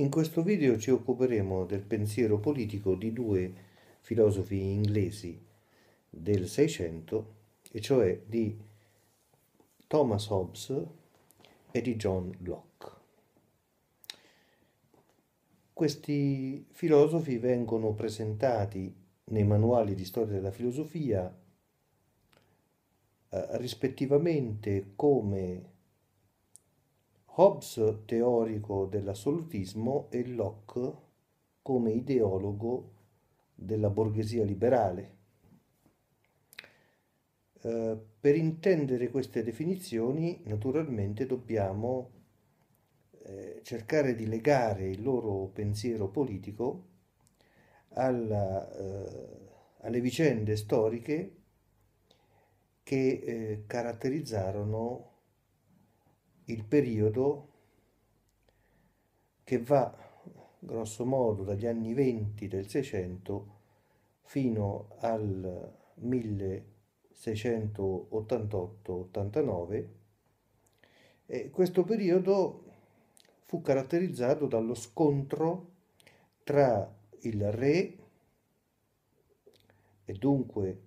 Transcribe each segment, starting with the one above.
In questo video ci occuperemo del pensiero politico di due filosofi inglesi del Seicento, e cioè di Thomas Hobbes e di John Locke. Questi filosofi vengono presentati nei manuali di storia della filosofia eh, rispettivamente come Hobbes teorico dell'assolutismo e Locke come ideologo della borghesia liberale. Eh, per intendere queste definizioni naturalmente dobbiamo eh, cercare di legare il loro pensiero politico alla, eh, alle vicende storiche che eh, caratterizzarono il periodo che va grosso modo dagli anni 20 del 600 fino al 1688-89 e questo periodo fu caratterizzato dallo scontro tra il re e dunque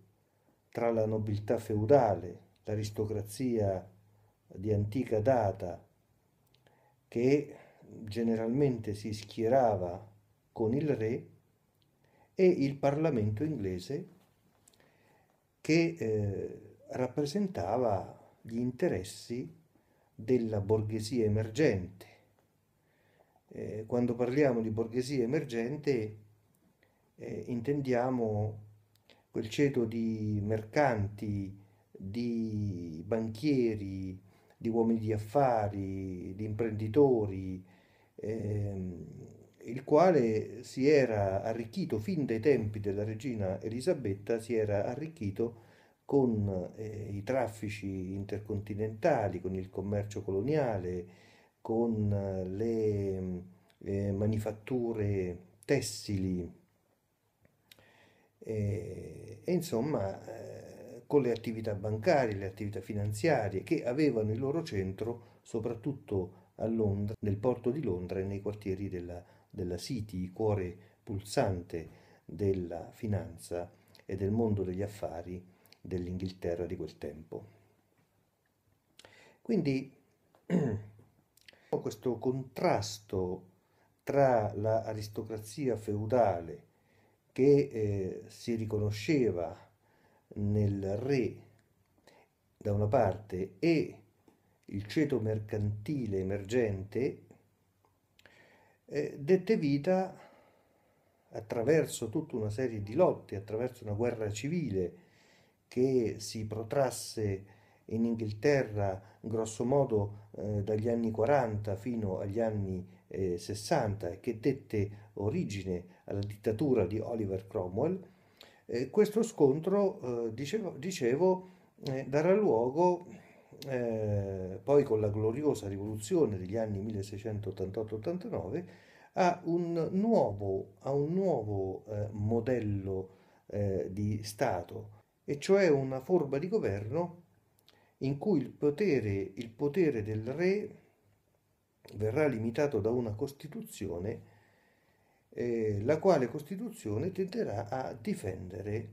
tra la nobiltà feudale, l'aristocrazia di antica data che generalmente si schierava con il re e il Parlamento inglese che eh, rappresentava gli interessi della borghesia emergente. Eh, quando parliamo di borghesia emergente eh, intendiamo quel ceto di mercanti, di banchieri, di uomini di affari, di imprenditori, ehm, il quale si era arricchito fin dai tempi della regina Elisabetta, si era arricchito con eh, i traffici intercontinentali, con il commercio coloniale, con eh, le eh, manifatture tessili. E, e insomma, eh, con le attività bancarie, le attività finanziarie che avevano il loro centro soprattutto a Londra, nel porto di Londra e nei quartieri della, della City, cuore pulsante della finanza e del mondo degli affari dell'Inghilterra di quel tempo. Quindi questo contrasto tra l'aristocrazia feudale che eh, si riconosceva nel re da una parte e il ceto mercantile emergente eh, dette vita attraverso tutta una serie di lotte, attraverso una guerra civile che si protrasse in Inghilterra grosso modo eh, dagli anni 40 fino agli anni eh, 60 e che dette origine alla dittatura di Oliver Cromwell eh, questo scontro, eh, dicevo, dicevo eh, darà luogo eh, poi con la gloriosa rivoluzione degli anni 1688-89 a un nuovo, a un nuovo eh, modello eh, di Stato, e cioè una forma di governo in cui il potere, il potere del re verrà limitato da una Costituzione eh, la quale Costituzione tenterà a difendere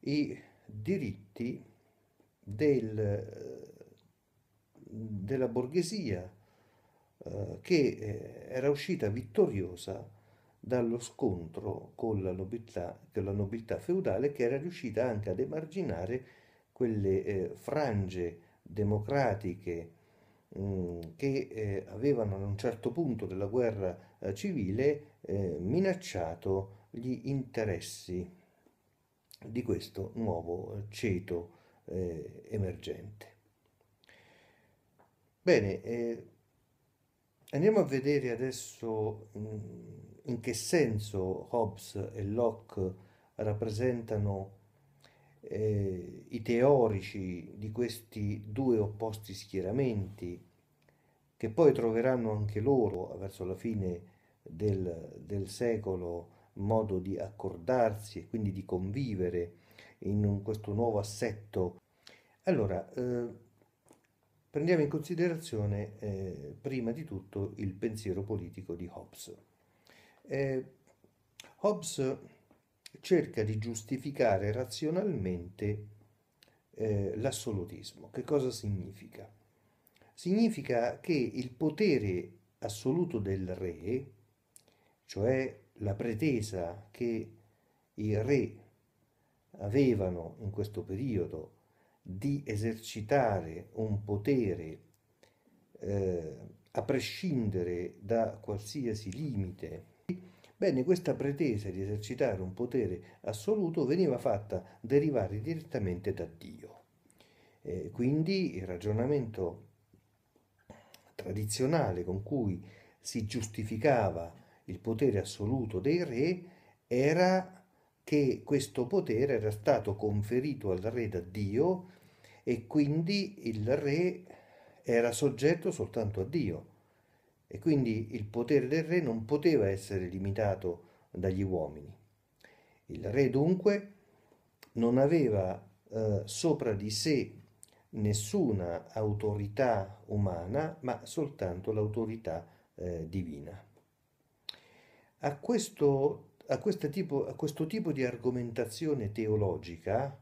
i diritti del, eh, della borghesia eh, che eh, era uscita vittoriosa dallo scontro con la nobiltà, con la nobiltà feudale che era riuscita anche ad emarginare quelle eh, frange democratiche mh, mm, che eh, avevano ad un certo punto della guerra eh, civile eh, minacciato gli interessi di questo nuovo ceto eh, emergente. Bene, eh, andiamo a vedere adesso mm, in che senso Hobbes e Locke rappresentano eh, i teorici di questi due opposti schieramenti che poi troveranno anche loro verso la fine del, del secolo modo di accordarsi e quindi di convivere in questo nuovo assetto. Allora, eh, prendiamo in considerazione eh, prima di tutto il pensiero politico di Hobbes. Eh, Hobbes cerca di giustificare razionalmente eh, l'assolutismo. Che cosa significa? Significa che il potere assoluto del re, cioè la pretesa che i re avevano in questo periodo di esercitare un potere eh, a prescindere da qualsiasi limite. Bene, questa pretesa di esercitare un potere assoluto veniva fatta derivare direttamente da Dio. Eh, quindi il ragionamento tradizionale con cui si giustificava il potere assoluto dei re era che questo potere era stato conferito al re da Dio e quindi il re era soggetto soltanto a Dio e quindi il potere del re non poteva essere limitato dagli uomini. Il re dunque non aveva eh, sopra di sé nessuna autorità umana, ma soltanto l'autorità eh, divina a questo, a tipo, a questo tipo di argomentazione teologica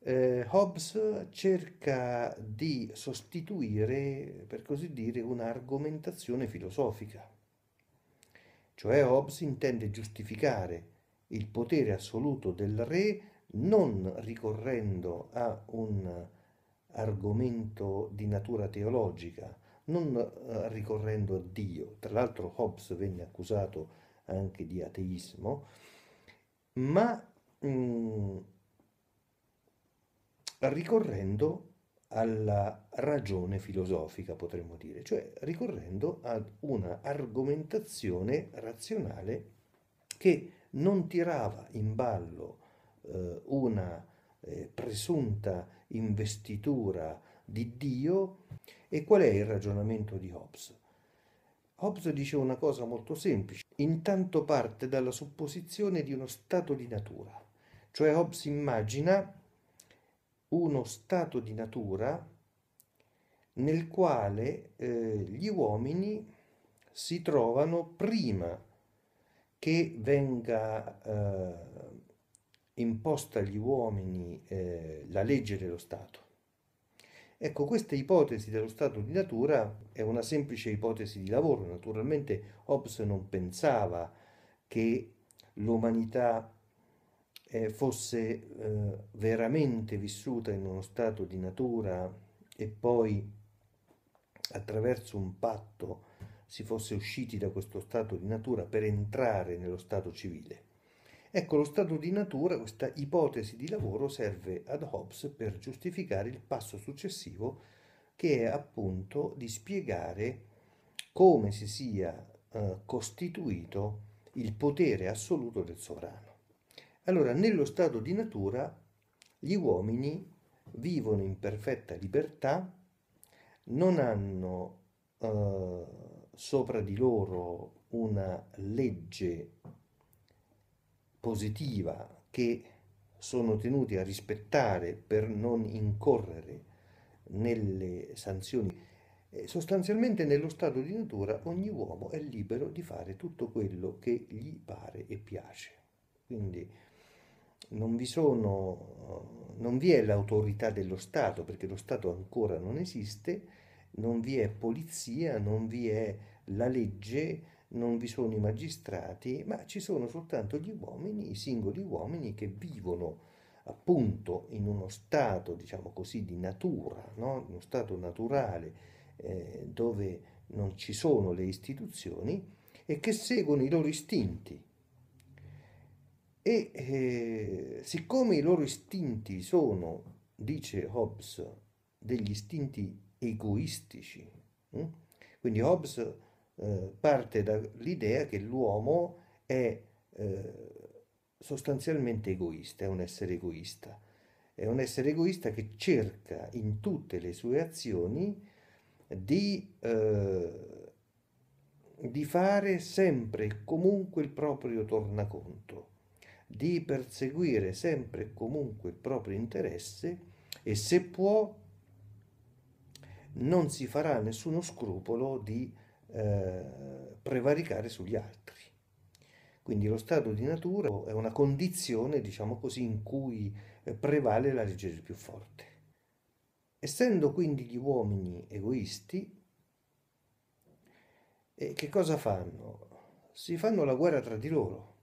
eh, Hobbes cerca di sostituire, per così dire, un'argomentazione filosofica. Cioè Hobbes intende giustificare il potere assoluto del re non ricorrendo a un argomento di natura teologica, non eh, ricorrendo a Dio. Tra l'altro Hobbes venne accusato anche di ateismo, ma mh, mm, ricorrendo alla ragione filosofica, potremmo dire, cioè ricorrendo ad una argomentazione razionale che non tirava in ballo eh, una eh, presunta investitura di Dio, e qual è il ragionamento di Hobbes? Hobbes dice una cosa molto semplice, intanto parte dalla supposizione di uno stato di natura, cioè Hobbes immagina uno stato di natura nel quale eh, gli uomini si trovano prima che venga eh, imposta agli uomini eh, la legge dello Stato Ecco, questa ipotesi dello stato di natura è una semplice ipotesi di lavoro. Naturalmente Hobbes non pensava che l'umanità eh, fosse eh, veramente vissuta in uno stato di natura e poi attraverso un patto si fosse usciti da questo stato di natura per entrare nello stato civile. Ecco, lo stato di natura, questa ipotesi di lavoro, serve ad Hobbes per giustificare il passo successivo che è appunto di spiegare come si sia eh, costituito il potere assoluto del sovrano. Allora, nello stato di natura gli uomini vivono in perfetta libertà, non hanno eh, sopra di loro una legge positiva che sono tenuti a rispettare per non incorrere nelle sanzioni. Eh, sostanzialmente nello stato di natura ogni uomo è libero di fare tutto quello che gli pare e piace. Quindi non vi, sono, non vi è l'autorità dello Stato, perché lo Stato ancora non esiste, non vi è polizia, non vi è la legge, non vi sono i magistrati, ma ci sono soltanto gli uomini, i singoli uomini che vivono appunto in uno stato, diciamo così, di natura, no? uno stato naturale eh, dove non ci sono le istituzioni e che seguono i loro istinti. E eh, siccome i loro istinti sono, dice Hobbes, degli istinti egoistici, eh? quindi Hobbes eh, parte dall'idea che l'uomo è eh, sostanzialmente egoista, è un essere egoista, è un essere egoista che cerca in tutte le sue azioni di, eh, di fare sempre e comunque il proprio tornaconto, di perseguire sempre e comunque il proprio interesse e se può non si farà nessuno scrupolo di eh, prevaricare sugli altri. Quindi lo stato di natura è una condizione, diciamo così, in cui eh, prevale la legge del più forte. Essendo quindi gli uomini egoisti, eh, che cosa fanno? Si fanno la guerra tra di loro.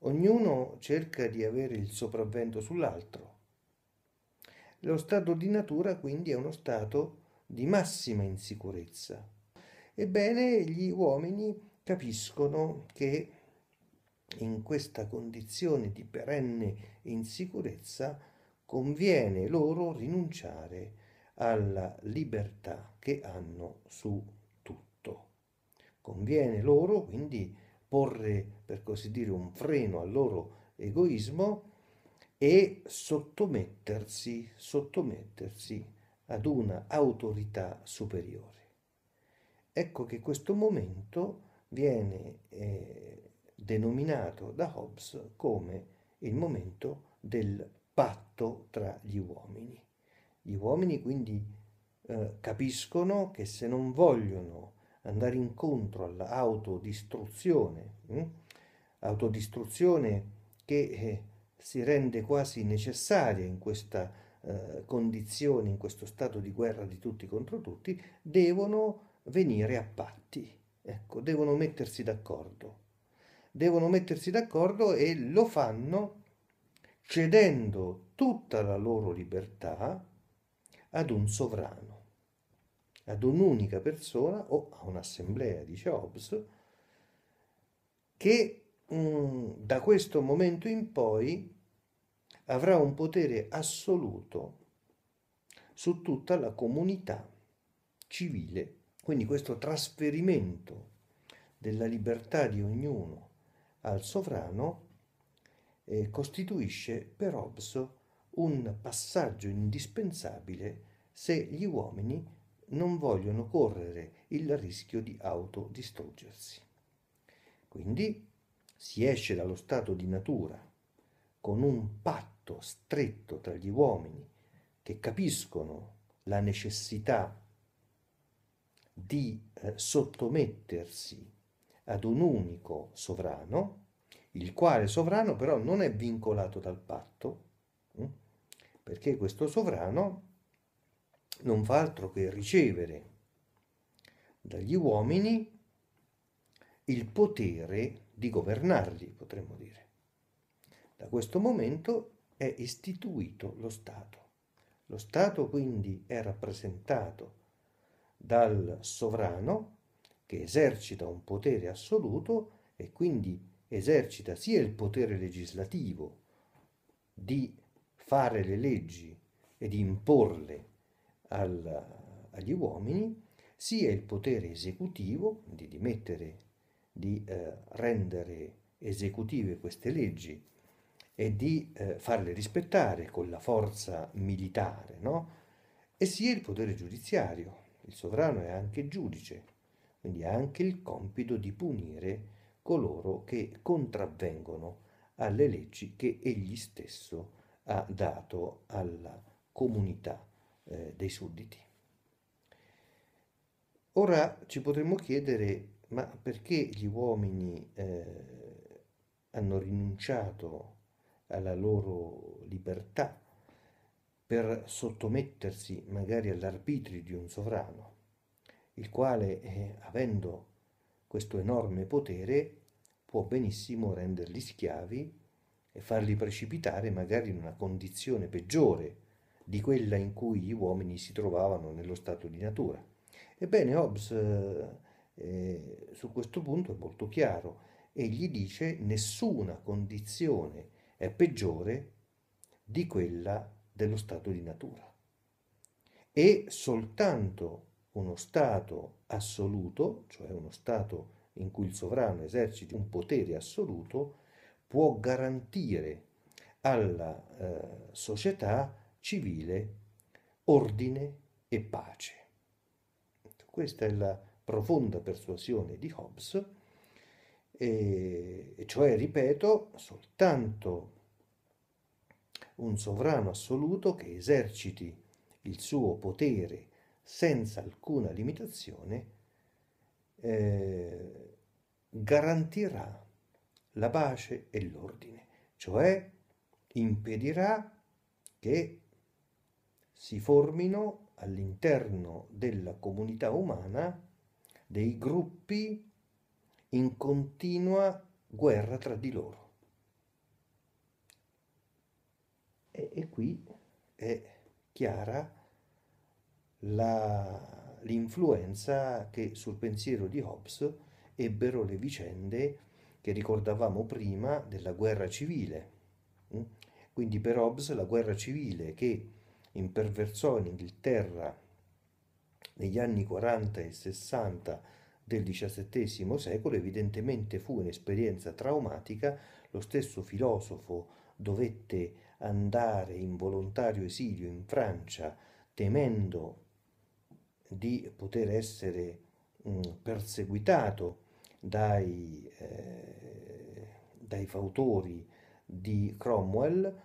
Ognuno cerca di avere il sopravvento sull'altro. Lo stato di natura quindi è uno stato di massima insicurezza, Ebbene, gli uomini capiscono che in questa condizione di perenne insicurezza conviene loro rinunciare alla libertà che hanno su tutto. Conviene loro quindi porre, per così dire, un freno al loro egoismo e sottomettersi, sottomettersi ad una autorità superiore. Ecco che questo momento viene eh, denominato da Hobbes come il momento del patto tra gli uomini. Gli uomini quindi eh, capiscono che se non vogliono andare incontro all'autodistruzione, mh? Hm, autodistruzione che eh, si rende quasi necessaria in questa eh, condizione, in questo stato di guerra di tutti contro tutti, devono venire a patti. Ecco, devono mettersi d'accordo. Devono mettersi d'accordo e lo fanno cedendo tutta la loro libertà ad un sovrano, ad un'unica persona o a un'assemblea, dice Hobbes, che mh, mm, da questo momento in poi avrà un potere assoluto su tutta la comunità civile quindi questo trasferimento della libertà di ognuno al sovrano eh, costituisce per Hobbes un passaggio indispensabile se gli uomini non vogliono correre il rischio di autodistruggersi. Quindi si esce dallo stato di natura con un patto stretto tra gli uomini che capiscono la necessità di eh, sottomettersi ad un unico sovrano, il quale sovrano però non è vincolato dal patto, mh? Mm? perché questo sovrano non fa altro che ricevere dagli uomini il potere di governarli, potremmo dire. Da questo momento è istituito lo Stato. Lo Stato quindi è rappresentato dal sovrano che esercita un potere assoluto e quindi esercita sia il potere legislativo di fare le leggi e di imporle al, agli uomini, sia il potere esecutivo di dimettere, di eh, rendere esecutive queste leggi e di eh, farle rispettare con la forza militare, no? e sia il potere giudiziario il sovrano è anche giudice, quindi ha anche il compito di punire coloro che contravvengono alle leggi che egli stesso ha dato alla comunità eh, dei sudditi. Ora ci potremmo chiedere, ma perché gli uomini eh, hanno rinunciato alla loro libertà per sottomettersi magari all'arbitrio di un sovrano, il quale, eh, avendo questo enorme potere, può benissimo renderli schiavi e farli precipitare magari in una condizione peggiore di quella in cui gli uomini si trovavano nello stato di natura. Ebbene, Hobbes eh, eh su questo punto è molto chiaro e gli dice nessuna condizione è peggiore di quella dello stato di natura. E soltanto uno stato assoluto, cioè uno stato in cui il sovrano eserciti un potere assoluto, può garantire alla eh, società civile ordine e pace. Questa è la profonda persuasione di Hobbes, e cioè, ripeto, soltanto un sovrano assoluto che eserciti il suo potere senza alcuna limitazione, eh, garantirà la pace e l'ordine, cioè impedirà che si formino all'interno della comunità umana dei gruppi in continua guerra tra di loro. e, e qui è chiara la, l'influenza che sul pensiero di Hobbes ebbero le vicende che ricordavamo prima della guerra civile. Mm? Quindi per Hobbes la guerra civile che imperversò in Inghilterra negli anni 40 e 60 del XVII secolo evidentemente fu un'esperienza traumatica, lo stesso filosofo dovette andare in volontario esilio in Francia temendo di poter essere mm, perseguitato dai, eh, dai fautori di Cromwell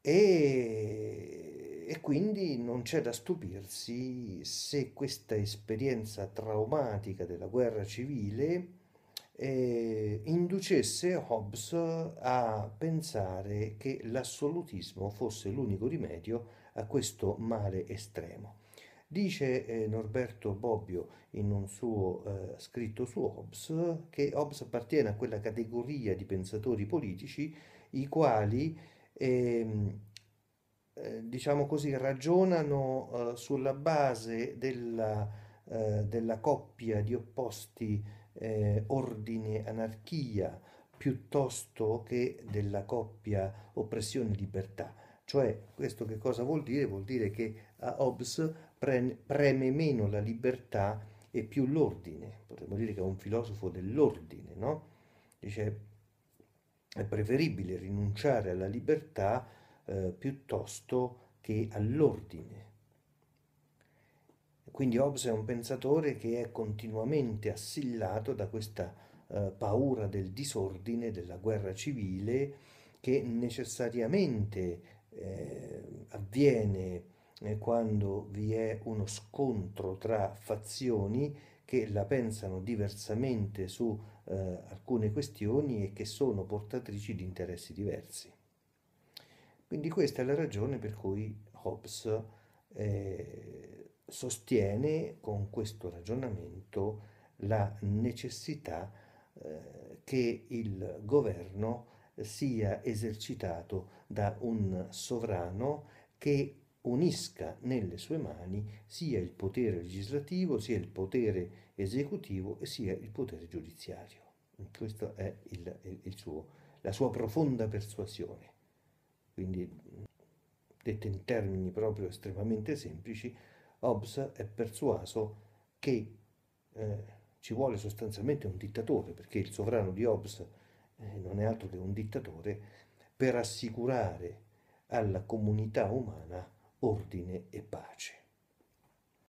e, e quindi non c'è da stupirsi se questa esperienza traumatica della guerra civile eh, inducesse Hobbes a pensare che l'assolutismo fosse l'unico rimedio a questo male estremo. Dice eh, Norberto Bobbio in un suo eh, scritto su Hobbes che Hobbes appartiene a quella categoria di pensatori politici i quali ehm, eh, diciamo così, ragionano eh, sulla base della, eh, della coppia di opposti eh, ordine, anarchia, piuttosto che della coppia oppressione-libertà. Cioè, questo che cosa vuol dire? Vuol dire che a eh, Hobbes pre- preme meno la libertà e più l'ordine. Potremmo dire che è un filosofo dell'ordine, no? Dice, è preferibile rinunciare alla libertà eh, piuttosto che all'ordine. Quindi Hobbes è un pensatore che è continuamente assillato da questa eh, paura del disordine, della guerra civile, che necessariamente eh, avviene eh, quando vi è uno scontro tra fazioni che la pensano diversamente su eh, alcune questioni e che sono portatrici di interessi diversi. Quindi questa è la ragione per cui Hobbes eh, sostiene con questo ragionamento la necessità eh, che il governo sia esercitato da un sovrano che unisca nelle sue mani sia il potere legislativo, sia il potere esecutivo e sia il potere giudiziario. Questa è il, il suo, la sua profonda persuasione. Quindi, detta in termini proprio estremamente semplici, Hobbes è persuaso che eh, ci vuole sostanzialmente un dittatore, perché il sovrano di Hobbes eh, non è altro che un dittatore, per assicurare alla comunità umana ordine e pace.